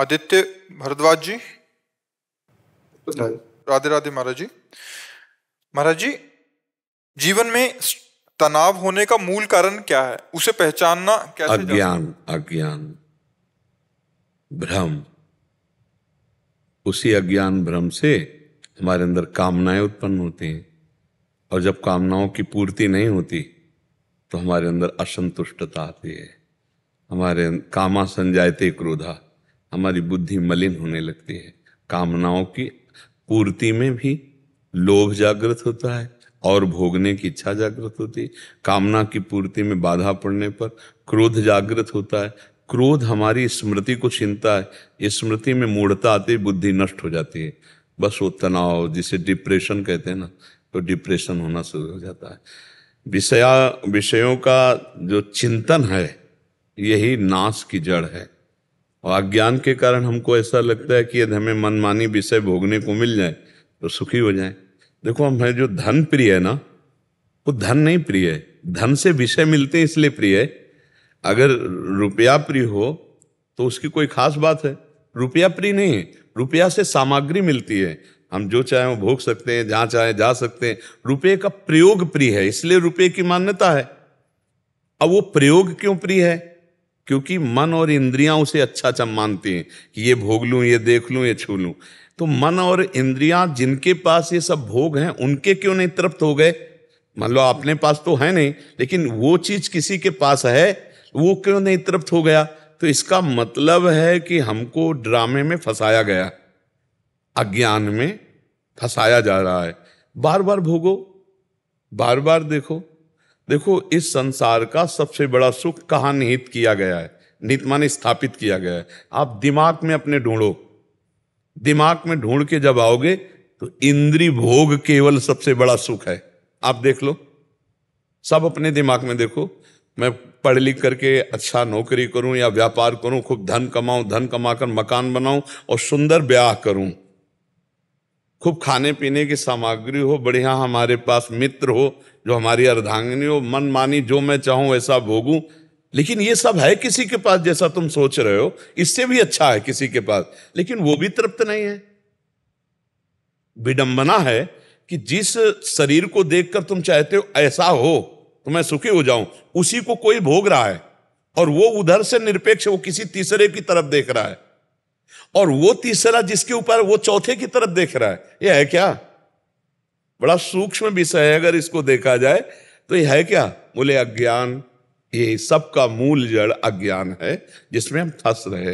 आदित्य भरद्वाज जी हाँ। राधे राधे महाराज जी महाराज जी जीवन में तनाव होने का मूल कारण क्या है उसे पहचानना कैसे अज्ञान अज्ञान भ्रम उसी अज्ञान भ्रम से हमारे अंदर कामनाएं उत्पन्न होती हैं और जब कामनाओं की पूर्ति नहीं होती तो हमारे अंदर असंतुष्टता आती है हमारे कामा संजायते क्रोधा हमारी बुद्धि मलिन होने लगती है कामनाओं की पूर्ति में भी लोभ जागृत होता है और भोगने की इच्छा जागृत होती है कामना की पूर्ति में बाधा पड़ने पर क्रोध जागृत होता है क्रोध हमारी स्मृति को छीनता है स्मृति में मूढ़ता आती बुद्धि नष्ट हो जाती है बस वो तनाव जिसे डिप्रेशन कहते हैं ना तो डिप्रेशन होना शुरू हो जाता है विषया विषयों का जो चिंतन है यही नाश की जड़ है और अज्ञान के कारण हमको ऐसा लगता है कि यदि हमें मनमानी विषय भोगने को मिल जाए तो सुखी हो जाए देखो हमें जो धन प्रिय है ना वो धन नहीं प्रिय है धन से विषय मिलते हैं इसलिए प्रिय है अगर रुपया प्रिय हो तो उसकी कोई खास बात है रुपया प्रिय नहीं है रुपया से सामग्री मिलती है हम जो चाहें वो भोग सकते हैं जहाँ चाहे जा सकते हैं रुपये का प्रयोग प्रिय है इसलिए रुपये की मान्यता है अब वो प्रयोग क्यों प्रिय है क्योंकि मन और इंद्रियां उसे अच्छा अच्छा मानती हैं कि ये भोग लूँ ये देख लूँ ये छू लूँ तो मन और इंद्रियां जिनके पास ये सब भोग हैं उनके क्यों नहीं तृप्त हो गए मान लो अपने पास तो है नहीं लेकिन वो चीज़ किसी के पास है वो क्यों नहीं तृप्त हो गया तो इसका मतलब है कि हमको ड्रामे में फंसाया गया अज्ञान में फंसाया जा रहा है बार बार भोगो बार बार देखो देखो इस संसार का सबसे बड़ा सुख कहाँ निहित किया गया है निहित माने स्थापित किया गया है आप दिमाग में अपने ढूंढो दिमाग में ढूंढ के जब आओगे तो इंद्री भोग केवल सबसे बड़ा सुख है आप देख लो सब अपने दिमाग में देखो मैं पढ़ लिख करके अच्छा नौकरी करूं या व्यापार करूं खूब धन कमाऊं धन कमाकर मकान बनाऊं और सुंदर ब्याह करूं खूब खाने पीने की सामग्री हो बढ़िया हमारे पास मित्र हो जो हमारी अर्धांगिनी हो मन मानी जो मैं चाहूं वैसा भोगूं लेकिन ये सब है किसी के पास जैसा तुम सोच रहे हो इससे भी अच्छा है किसी के पास लेकिन वो भी तृप्त नहीं है विडंबना है कि जिस शरीर को देखकर तुम चाहते हो ऐसा हो तो मैं सुखी हो जाऊं उसी को कोई भोग रहा है और वो उधर से निरपेक्ष वो किसी तीसरे की तरफ देख रहा है और वो तीसरा जिसके ऊपर वो चौथे की तरफ देख रहा है ये है क्या बड़ा सूक्ष्म विषय है अगर इसको देखा जाए तो यह है क्या बोले अज्ञान ये सबका मूल जड़ अज्ञान है जिसमें हम फंस रहे हैं